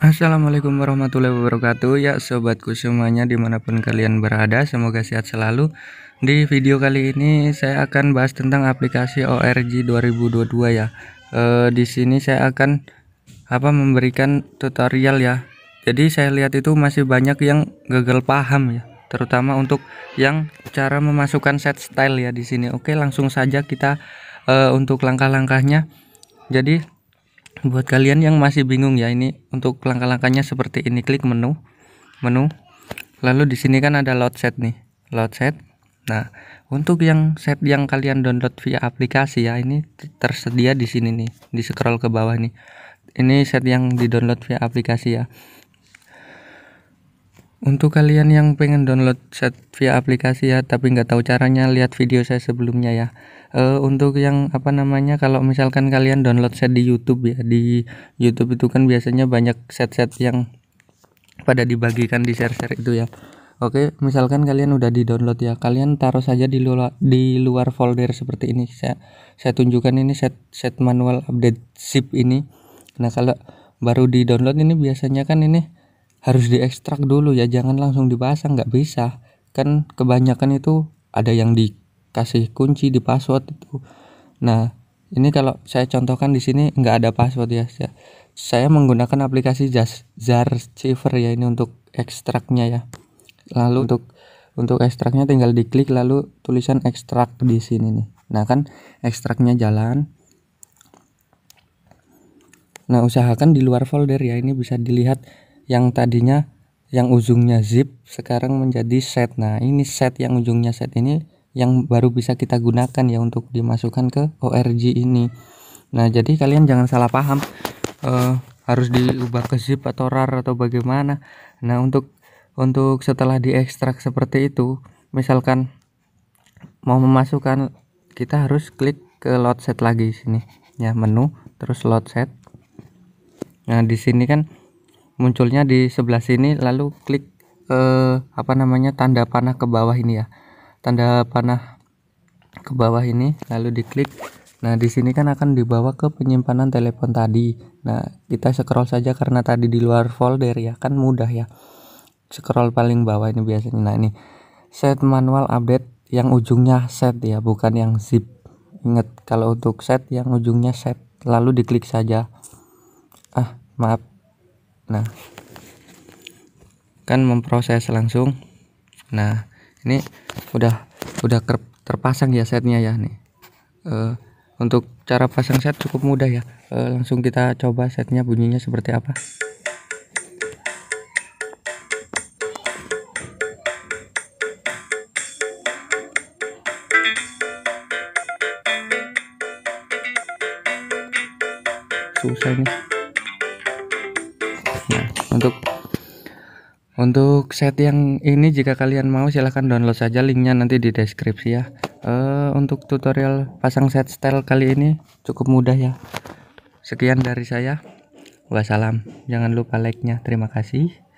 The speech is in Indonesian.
Assalamualaikum warahmatullahi wabarakatuh Ya sobatku semuanya dimanapun kalian berada Semoga sehat selalu Di video kali ini saya akan bahas tentang aplikasi ORG 2022 ya e, Di sini saya akan apa memberikan tutorial ya Jadi saya lihat itu masih banyak yang gagal paham ya Terutama untuk yang cara memasukkan set style ya di sini Oke langsung saja kita e, untuk langkah-langkahnya Jadi buat kalian yang masih bingung ya ini untuk langkah-langkahnya seperti ini klik menu menu lalu di sini kan ada load set nih load set nah untuk yang set yang kalian download via aplikasi ya ini tersedia di sini nih di scroll ke bawah nih ini set yang di download via aplikasi ya untuk kalian yang pengen download set via aplikasi ya, tapi nggak tahu caranya, lihat video saya sebelumnya ya. E, untuk yang apa namanya, kalau misalkan kalian download set di YouTube ya, di YouTube itu kan biasanya banyak set-set yang pada dibagikan di share-share itu ya. Oke, misalkan kalian udah di download ya, kalian taruh saja di luar di luar folder seperti ini. Saya saya tunjukkan ini set set manual update zip ini. Nah kalau baru di download ini biasanya kan ini harus diekstrak dulu ya jangan langsung dipasang nggak bisa kan kebanyakan itu ada yang dikasih kunci di password itu nah ini kalau saya contohkan di sini nggak ada password ya saya menggunakan aplikasi jar Zarchiver ya ini untuk ekstraknya ya lalu untuk untuk ekstraknya tinggal diklik lalu tulisan ekstrak di sini nih nah kan ekstraknya jalan nah usahakan di luar folder ya ini bisa dilihat yang tadinya yang ujungnya zip sekarang menjadi set. Nah, ini set yang ujungnya set ini yang baru bisa kita gunakan ya untuk dimasukkan ke ORG ini. Nah, jadi kalian jangan salah paham uh, harus diubah ke zip atau rar atau bagaimana. Nah, untuk untuk setelah diekstrak seperti itu, misalkan mau memasukkan kita harus klik ke load set lagi sini ya menu terus load set. Nah, di sini kan munculnya di sebelah sini lalu klik eh, apa namanya tanda panah ke bawah ini ya tanda panah ke bawah ini lalu diklik nah di sini kan akan dibawa ke penyimpanan telepon tadi nah kita scroll saja karena tadi di luar folder ya kan mudah ya scroll paling bawah ini biasanya nah ini set manual update yang ujungnya set ya bukan yang zip ingat kalau untuk set yang ujungnya set lalu diklik saja ah maaf nah kan memproses langsung nah ini udah udah terpasang ya setnya ya nih E, untuk cara pasang set cukup mudah ya E, langsung kita coba setnya bunyinya seperti apa susah nih nah untuk untuk set yang ini jika kalian mau silahkan download saja linknya nanti di deskripsi ya uh, untuk tutorial pasang set style kali ini cukup mudah ya sekian dari saya wassalam jangan lupa like nya terima kasih